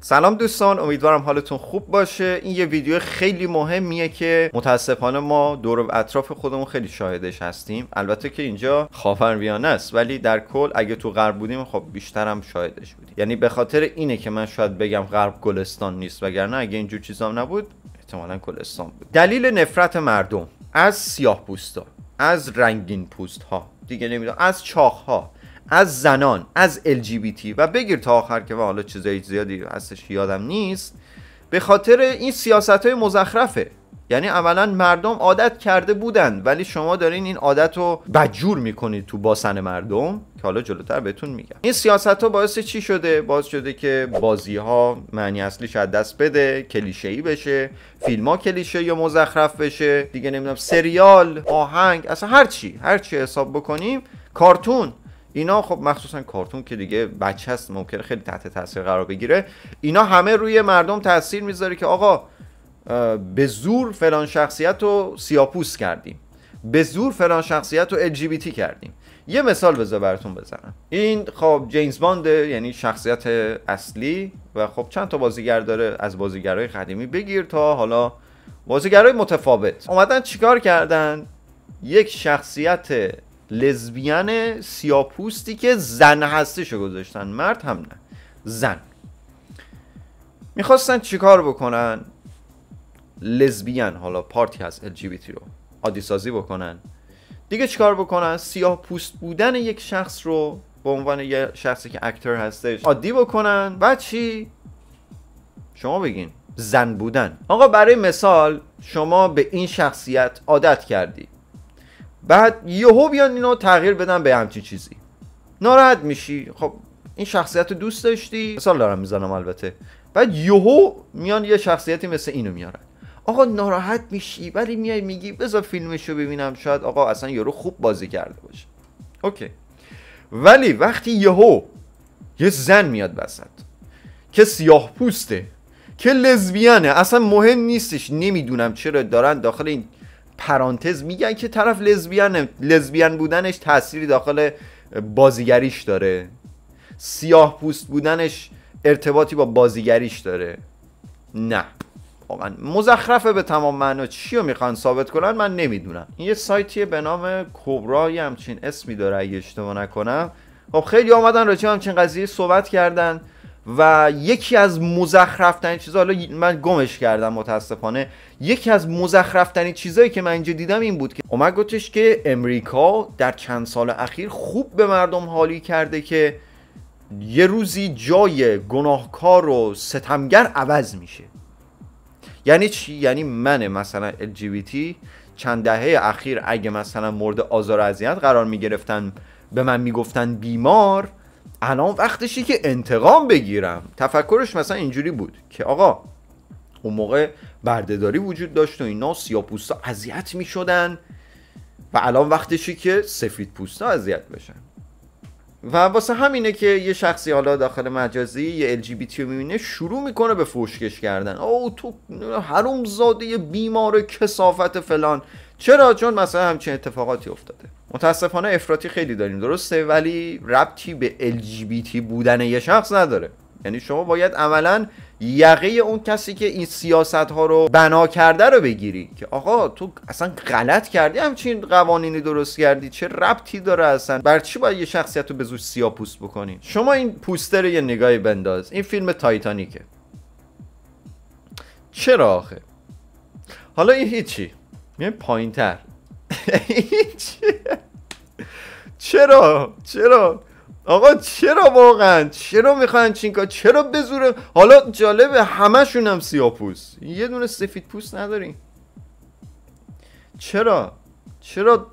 سلام دوستان امیدوارم حالتون خوب باشه این یه ویدیو خیلی مهمیه که متاسفانه ما دور و اطراف خودمون خیلی شاهدش هستیم البته که اینجا خاورمیانه است ولی در کل اگه تو غرب بودیم خب بیشتر هم شاهدش بودیم یعنی به خاطر اینه که من شاید بگم غرب گلستان نیست وگرنه اگه اینجور چیزام نبود احتمالا گلستان بود دلیل نفرت مردم از سیاه از رنگین پوست ها دیگه نمیدونم از چاخ ها از زنان از LGBT و بگیر تا آخر که حالا چیزای زیادی هستش یادم نیست به خاطر این سیاست های مزخرفه یعنی اولا مردم عادت کرده بودن ولی شما دارین این عادت رو بجور میکنید تو باسن مردم که حالا جلوتر بهتون میگم این سیاست ها باعث چی شده باعث شده که بازی ها معنی اصلیش از دست بده کلیشه ای بشه فیلم ها کلیشه یا مزخرف بشه دیگه نمیدونم سریال آهنگ اصلا هر چی حساب بکنیم کارتون اینا خب مخصوصا کارتون که دیگه بچه هست ممکنه خیلی تحت تاثیر قرار بگیره اینا همه روی مردم تاثیر میذاره که آقا به زور فلان شخصیت رو سیاپوس کردیم به زور فلان شخصیت رو LGBT کردیم یه مثال بذار براتون بزنم این خب جیمز باند یعنی شخصیت اصلی و خب چند تا بازیگر داره از بازیگرای قدیمی بگیر تا حالا بازیگرای متفاوت اومدن چیکار کردن یک شخصیت لزبیان سیاپوستی که زن هستشو گذاشتن مرد هم نه زن میخواستن چیکار بکنن لزبیان حالا پارتی هست LGBT رو عادی سازی بکنن دیگه چیکار بکنن سیاه پوست بودن یک شخص رو به عنوان یه شخصی که اکتر هستش عادی بکنن و چی شما بگین زن بودن آقا برای مثال شما به این شخصیت عادت کردی بعد یهو بیان اینو تغییر بدن به همچین چیزی ناراحت میشی خب این شخصیت رو دوست داشتی مثال دارم میزنم البته بعد یهو میان یه شخصیتی مثل اینو میارن آقا ناراحت میشی ولی میای میگی بذار فیلمشو ببینم شاید آقا اصلا یارو خوب بازی کرده باشه اوکی ولی وقتی یهو یه زن میاد وسط که سیاه پوسته که لزبیانه اصلا مهم نیستش نمیدونم چرا دارن داخل این پرانتز میگن که طرف لزبیانه لزبیان بودنش تأثیری داخل بازیگریش داره سیاه پوست بودنش ارتباطی با بازیگریش داره نه واقعا مزخرفه به تمام معنا چی رو میخوان ثابت کنن من نمیدونم این یه سایتیه به نام یه همچین اسمی داره اگه اشتباه نکنم خب خیلی آمدن راجع همچین قضیه صحبت کردن و یکی از مزخرفترین چیزا حالا من گمش کردم متاسفانه یکی از مزخرفترین چیزایی که من اینجا دیدم این بود که اومد گفتش که امریکا در چند سال اخیر خوب به مردم حالی کرده که یه روزی جای گناهکار و ستمگر عوض میشه یعنی چی یعنی من مثلا LGBT چند دهه اخیر اگه مثلا مورد آزار اذیت قرار میگرفتن به من میگفتن بیمار الان وقتشی که انتقام بگیرم تفکرش مثلا اینجوری بود که آقا اون موقع بردهداری وجود داشت و اینا سیاپوستا اذیت میشدن و الان وقتشی که سفید پوستا اذیت بشن و واسه همینه که یه شخصی حالا داخل مجازی یه LGBT میبینه شروع میکنه به فوشکش کردن او تو اون زاده بیمار کسافت فلان چرا چون مثلا همچین اتفاقاتی افتاده متاسفانه افراطی خیلی داریم درسته ولی ربطی به LGBT بودن یه شخص نداره یعنی شما باید عملا یقه اون کسی که این سیاست ها رو بنا کرده رو بگیری که آقا تو اصلا غلط کردی همچین قوانینی درست کردی چه ربطی داره اصلا بر چی باید یه شخصیت رو به زور سیاه پوست بکنی شما این پوستر یه نگاهی بنداز این فیلم تایتانیکه چرا آخه حالا این هیچی میایم پایین تر چرا چرا آقا چرا واقعا چرا میخوان چینکا چرا بزوره؟ حالا جالبه همشون هم سیاپوست یه دونه سفید پوست نداریم چرا چرا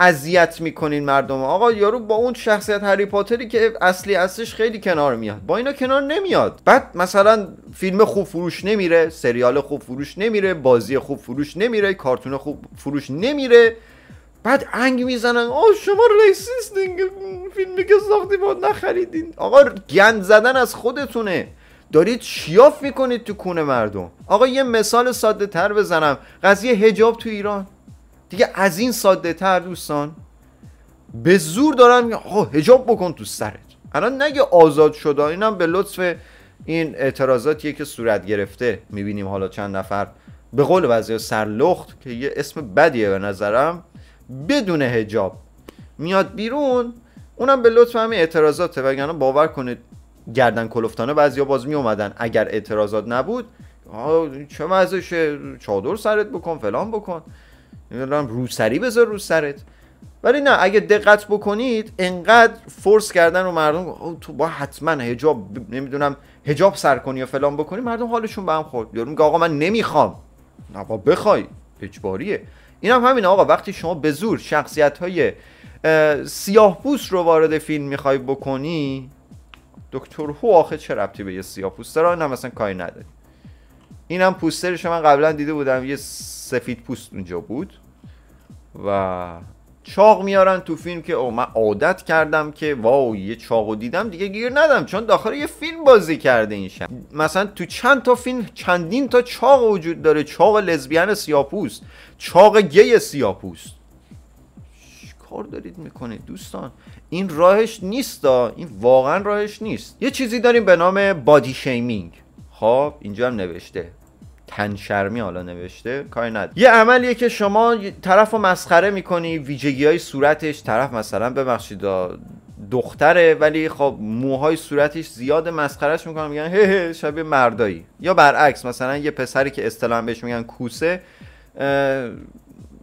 اذیت میکنین مردم آقا یارو با اون شخصیت هری پاتری که اصلی اصلش خیلی کنار میاد با اینا کنار نمیاد بعد مثلا فیلم خوب فروش نمیره سریال خوب فروش نمیره بازی خوب فروش نمیره کارتون خوب فروش نمیره بعد انگ میزنن آه شما ریسیستین فیلمی که ساختی با نخریدین آقا گند زدن از خودتونه دارید شیاف میکنید تو کونه مردم آقا یه مثال ساده تر بزنم قضیه هجاب تو ایران دیگه از این ساده تر دوستان به زور دارن آقا هجاب بکن تو سرت الان نگه آزاد شده اینم به لطف این اعتراضاتیه که صورت گرفته میبینیم حالا چند نفر به قول وضعی سرلخت که یه اسم بدیه به نظرم بدون هجاب میاد بیرون اونم به لطف همین اعتراضاته وگرنه باور کنید گردن کلفتانه بعضیا باز می اومدن اگر اعتراضات نبود چه مزشه چادر سرت بکن فلان بکن نمیدونم روسری بذار رو سرت ولی نه اگه دقت بکنید انقدر فورس کردن و مردم تو با حتما هجاب نمیدونم هجاب سر کنی یا فلان بکنی مردم حالشون به هم خورد یارو میگه آقا من نمیخوام نه با بخوای اجباریه این هم همینه آقا وقتی شما به زور شخصیت های سیاه پوست رو وارد فیلم میخوای بکنی دکتر هو آخه چه ربطی به یه سیاه پوست داره مثلا کاری نداری هم پوسترش من قبلا دیده بودم یه سفید پوست اونجا بود و چاق میارن تو فیلم که او من عادت کردم که واو یه چاقو دیدم دیگه گیر ندم چون داخل یه فیلم بازی کرده این شب مثلا تو چند تا فیلم چندین تا چاق وجود داره چاق لزبیان سیاپوست چاق گی سیاپوست کار دارید میکنه دوستان این راهش نیست دا. این واقعا راهش نیست یه چیزی داریم به نام بادی شیمینگ خب اینجا هم نوشته تنشرمی حالا نوشته کاری نداره یه عملیه که شما طرف رو مسخره میکنی ویژگی های صورتش طرف مثلا ببخشید دختره ولی خب موهای صورتش زیاد مسخرهش میکنن میگن هه شبیه مردایی یا برعکس مثلا یه پسری که اصطلاحا بهش میگن کوسه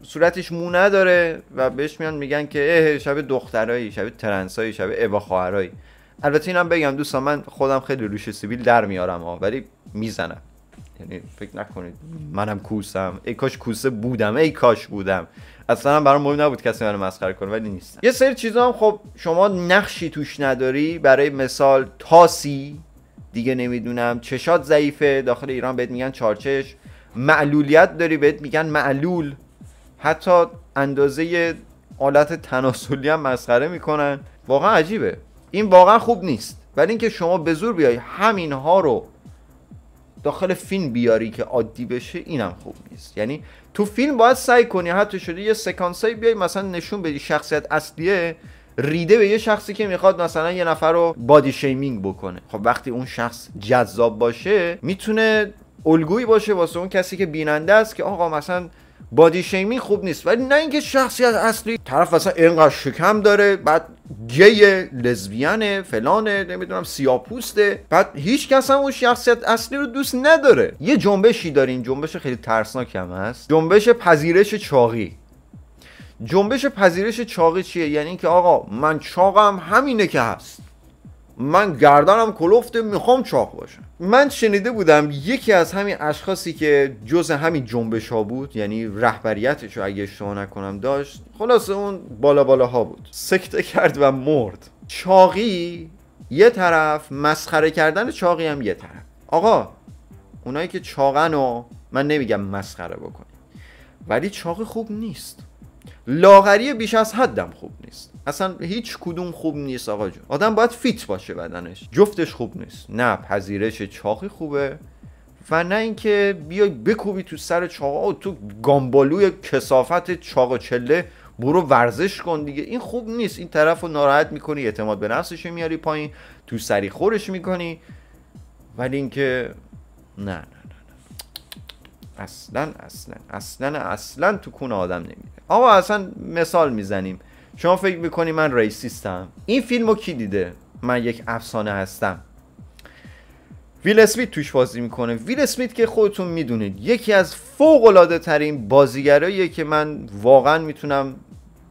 صورتش مو نداره و بهش میان میگن که اه شبیه دخترایی شبیه ترنسایی شبیه ابا خواهرایی البته اینم بگم دوستان من خودم خیلی روش سیبیل در میارم ها ولی میزنم یعنی فکر نکنید منم کوسم ای کاش کوسه بودم ای کاش بودم اصلا برام مهم نبود کسی منو مسخره کنه ولی نیست یه سری چیزا هم خب شما نقشی توش نداری برای مثال تاسی دیگه نمیدونم چشات ضعیفه داخل ایران بهت میگن چارچش معلولیت داری بهت میگن معلول حتی اندازه آلت تناسلی هم مسخره میکنن واقعا عجیبه این واقعا خوب نیست ولی اینکه شما به زور بیای همین ها رو داخل فیلم بیاری که عادی بشه اینم خوب نیست یعنی تو فیلم باید سعی کنی حتی شده یه سکانسایی بیای مثلا نشون بدی شخصیت اصلیه ریده به یه شخصی که میخواد مثلا یه نفر رو بادی شیمینگ بکنه خب وقتی اون شخص جذاب باشه میتونه الگویی باشه واسه اون کسی که بیننده است که آقا مثلا بادی شیمین خوب نیست ولی نه اینکه شخصیت اصلی طرف اصلا اینقدر شکم داره بعد گیه لزبیان فلانه نمیدونم سیاپوسته بعد هیچ کس هم اون شخصیت اصلی رو دوست نداره یه جنبشی دارین جنبش خیلی ترسناک هم هست جنبش پذیرش چاقی جنبش پذیرش چاقی چیه یعنی اینکه آقا من چاقم همینه که هست من گردنم کلفته میخوام چاق باشم من شنیده بودم یکی از همین اشخاصی که جز همین جنبش ها بود یعنی رهبریتش رو اگه اشتباه نکنم داشت خلاص اون بالا بالا ها بود سکته کرد و مرد چاقی یه طرف مسخره کردن چاقی هم یه طرف آقا اونایی که چاقن و من نمیگم مسخره بکنی ولی چاقی خوب نیست لاغری بیش از حدم خوب نیست اصلا هیچ کدوم خوب نیست آقا جون آدم باید فیت باشه بدنش جفتش خوب نیست نه پذیرش چاقی خوبه و نه اینکه بیای بکوبی تو سر چاقا و تو گامبالوی کسافت چاق چله برو ورزش کن دیگه این خوب نیست این طرف رو ناراحت میکنی اعتماد به نفسش میاری پایین تو سری خورش میکنی ولی اینکه نه نه نه نه اصلا اصلا اصلا اصلا تو کون آدم نمیده آقا اصلا مثال میزنیم شما فکر میکنی من ریسیستم این فیلم رو کی دیده من یک افسانه هستم ویل اسمیت توش بازی میکنه ویل اسمیت که خودتون میدونید یکی از فوق العاده ترین بازیگرایی که من واقعا میتونم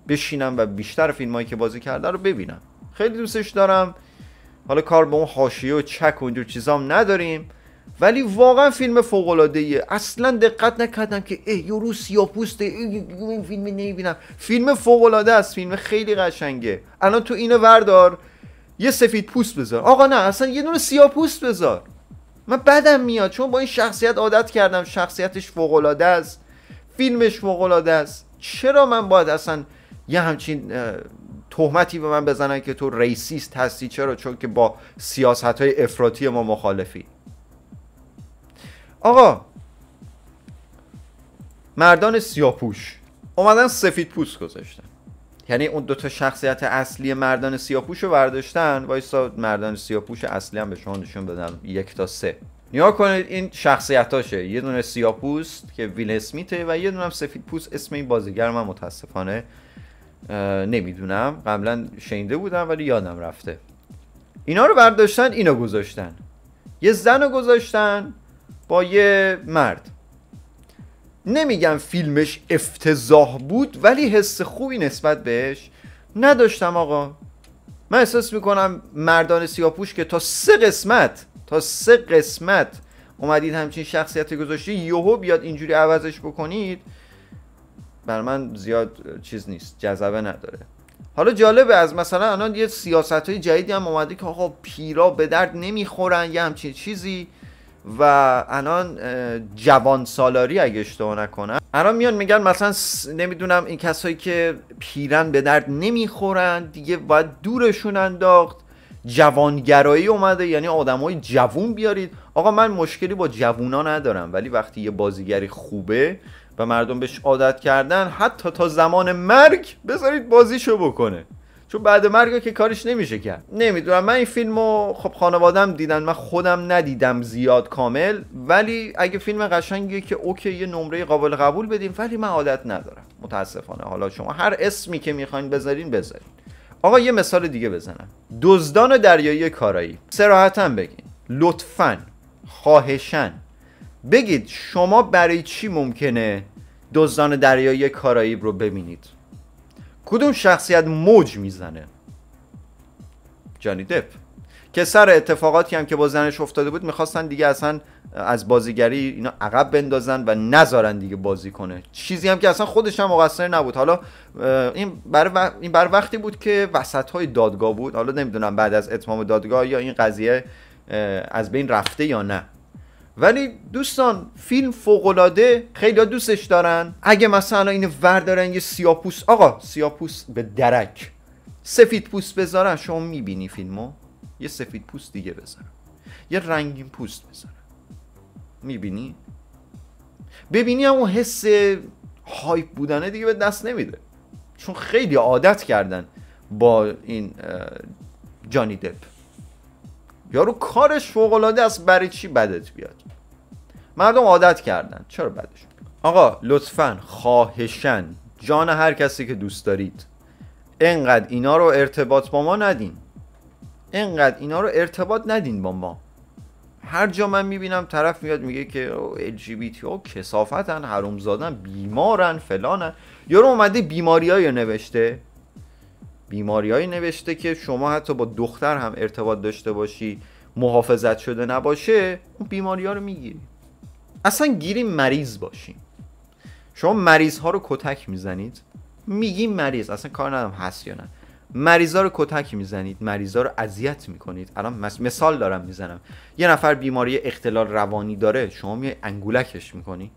بشینم و بیشتر هایی که بازی کرده رو ببینم خیلی دوستش دارم حالا کار به اون حاشیه و چک و اینجور چیزام نداریم ولی واقعا فیلم فوق العاده اصلا دقت نکردم که ای یورو سیاپوسته این فیلم نمیبینم فیلم فوق العاده است فیلم خیلی قشنگه الان تو اینو وردار یه سفید پوست بذار آقا نه اصلا یه دونه سیاپوست پوست بذار من بدم میاد چون با این شخصیت عادت کردم شخصیتش فوق العاده است فیلمش فوق است چرا من باید اصلا یه همچین تهمتی به من بزنن که تو ریسیست هستی چرا چون که با سیاست های افراطی ما مخالفی آقا مردان سیاپوش اومدن سفید پوست گذاشتن یعنی اون دوتا شخصیت اصلی مردان سیاپوش رو برداشتن وایسا مردان سیاپوش اصلی هم به شما نشون بدم یک تا سه نیا کنید این شخصیتاشه یه دونه سیاپوست که ویل اسمیته و یه دونه سفید پوست اسم این بازیگر من متاسفانه نمیدونم قبلا شنیده بودم ولی یادم رفته اینا رو برداشتن اینو گذاشتن یه زن رو گذاشتن با یه مرد نمیگم فیلمش افتضاح بود ولی حس خوبی نسبت بهش نداشتم آقا من احساس میکنم مردان سیاپوش که تا سه قسمت تا سه قسمت اومدید همچین شخصیت گذاشتی یهو بیاد اینجوری عوضش بکنید بر من زیاد چیز نیست جذبه نداره حالا جالبه از مثلا الان یه سیاست های جدیدی هم اومده که آقا پیرا به درد نمیخورن یه همچین چیزی و الان جوان سالاری اگه اشتباه نکنم الان میان میگن مثلا نمیدونم این کسایی که پیرن به درد نمیخورن دیگه باید دورشون انداخت جوانگرایی اومده یعنی های جوون بیارید آقا من مشکلی با جوونا ندارم ولی وقتی یه بازیگری خوبه و مردم بهش عادت کردن حتی تا زمان مرگ بذارید بازیشو بکنه چون بعد مرگ که کارش نمیشه کرد نمیدونم من این فیلمو خب خانوادم دیدن من خودم ندیدم زیاد کامل ولی اگه فیلم قشنگیه که اوکی یه نمره قابل قبول بدیم ولی من عادت ندارم متاسفانه حالا شما هر اسمی که میخواین بذارین بذارین آقا یه مثال دیگه بزنم دزدان دریایی کارایی سراحتا بگین لطفا خواهشن بگید شما برای چی ممکنه دزدان دریایی کارایی رو ببینید کدوم شخصیت موج میزنه جانی دپ که سر اتفاقاتی هم که با زنش افتاده بود میخواستن دیگه اصلا از بازیگری اینا عقب بندازن و نذارن دیگه بازی کنه چیزی هم که اصلا خودش هم مقصر نبود حالا این بر, این بر وقتی بود که وسط های دادگاه بود حالا نمیدونم بعد از اتمام دادگاه یا این قضیه از بین رفته یا نه ولی دوستان فیلم فوقالعاده خیلی دوستش دارن اگه مثلا اینو وردارن یه سیاپوس آقا سیاپوس به درک سفید پوست بذارن شما میبینی فیلمو یه سفید پوست دیگه بذارن یه رنگین پوست بذارن میبینی ببینی هم اون حس هایپ بودنه دیگه به دست نمیده چون خیلی عادت کردن با این جانی دپ یارو کارش فوق العاده است برای چی بدت بیاد مردم عادت کردن چرا بدش آقا لطفا خواهشن جان هر کسی که دوست دارید انقدر اینا رو ارتباط با ما ندین انقدر اینا رو ارتباط ندین با ما هر جا من میبینم طرف میاد میگه که LGBT ها کسافتن حرومزادن بیمارن فلانن یارو اومده بیماری های نوشته بیماریایی نوشته که شما حتی با دختر هم ارتباط داشته باشی محافظت شده نباشه اون بیماری ها رو میگیری اصلا گیری مریض باشیم شما مریض ها رو کتک میزنید میگیم مریض اصلا کار ندارم هست یا نه ها رو کتک میزنید ها رو اذیت میکنید الان مثال دارم میزنم یه نفر بیماری اختلال روانی داره شما میای انگولکش میکنی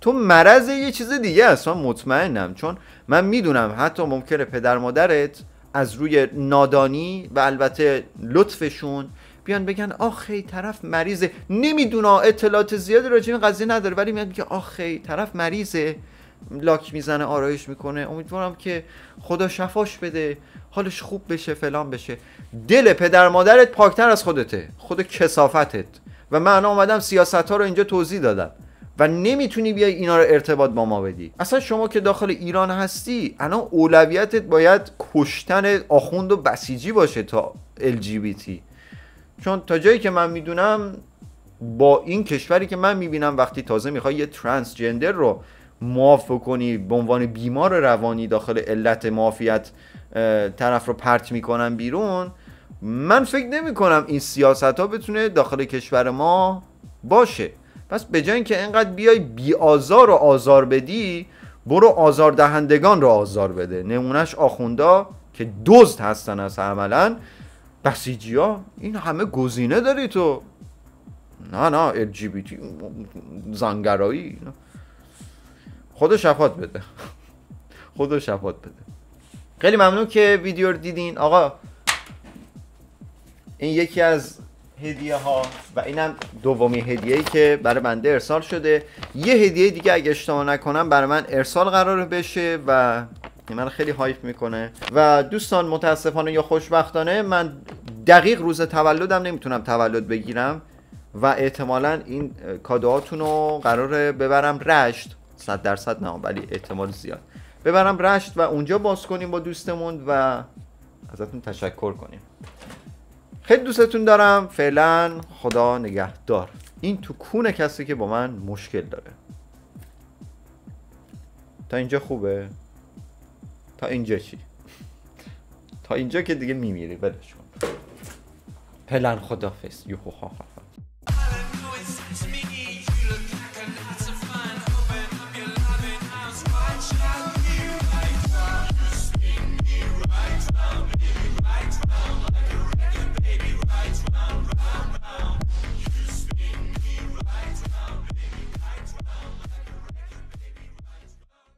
تو مرض یه چیز دیگه است من مطمئنم چون من میدونم حتی ممکنه پدر مادرت از روی نادانی و البته لطفشون بیان بگن آخی طرف مریضه نمیدونه اطلاعات زیادی راجع به قضیه نداره ولی میاد میگه آخی طرف مریضه لاک میزنه آرایش میکنه امیدوارم که خدا شفاش بده حالش خوب بشه فلان بشه دل پدر مادرت پاکتر از خودته خود کسافتت و من آمدم سیاست ها رو اینجا توضیح دادم و نمیتونی بیای اینا رو ارتباط با ما بدی اصلا شما که داخل ایران هستی الان اولویتت باید کشتن آخوند و بسیجی باشه تا LGBT چون تا جایی که من میدونم با این کشوری که من میبینم وقتی تازه میخوای یه جندر رو معاف کنی به عنوان بیمار روانی داخل علت معافیت طرف رو پرت میکنن بیرون من فکر نمی کنم این سیاست ها بتونه داخل کشور ما باشه پس به جای اینکه انقدر بیای بی آزار و آزار بدی برو آزار دهندگان رو آزار بده نمونهش آخوندا که دزد هستن از عملا بسیجی ها این همه گزینه داری تو نه نه LGBT زنگرایی خود شفات بده خود شفات بده خیلی ممنون که ویدیو رو دیدین آقا این یکی از هدیه ها و اینم دومی هدیه ای که برای بنده ارسال شده یه هدیه دیگه اگه اشتباه نکنم برای من ارسال قرار بشه و من خیلی هایپ میکنه و دوستان متاسفانه یا خوشبختانه من دقیق روز تولدم نمیتونم تولد بگیرم و احتمالا این کادوهاتون رو قراره ببرم رشت صد درصد نه ولی احتمال زیاد ببرم رشت و اونجا باز کنیم با دوستمون و ازتون تشکر کنیم خیلی دوستتون دارم فعلا خدا نگهدار این تو کون کسی که با من مشکل داره تا اینجا خوبه تا اینجا چی تا اینجا که دیگه میمیری ولش کن فعلا خدافز ها